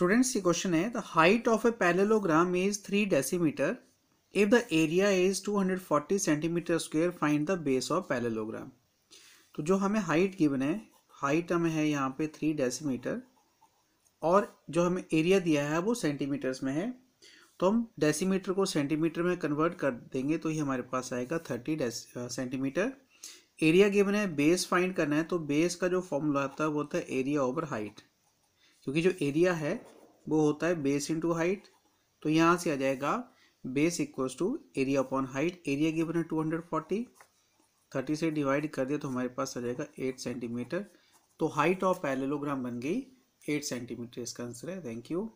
students ये question है the height of a parallelogram is three decimetre if the area is 240 centimetre square find the base of parallelogram तो जो हमें height given है height हमें है यहाँ पे थ्री डेसीमीटर और जो हमें एरिया दिया है वो सेंटीमीटर्स में है तो हम डेसीमीटर को सेंटीमीटर में कन्वर्ट कर देंगे तो ये हमारे पास आएगा थर्टी सेंटीमीटर एरिया गिवन है बेस फाइंड करना है तो बेस का जो फॉर्मूला है वो होता है एरिया ओवर हाइट क्योंकि जो एरिया है वो होता है बेस इंटू हाइट तो यहाँ से आ जाएगा base equals to area upon height area given है टू हंड्रेड फोर्टी थर्टी से डिवाइड कर दिया तो हमारे पास आ जाएगा एट सेंटीमीटर तो हाइट ऑफ पैलेलोग्राम बन गई एट सेंटीमीटर इसका आंसर है थैंक यू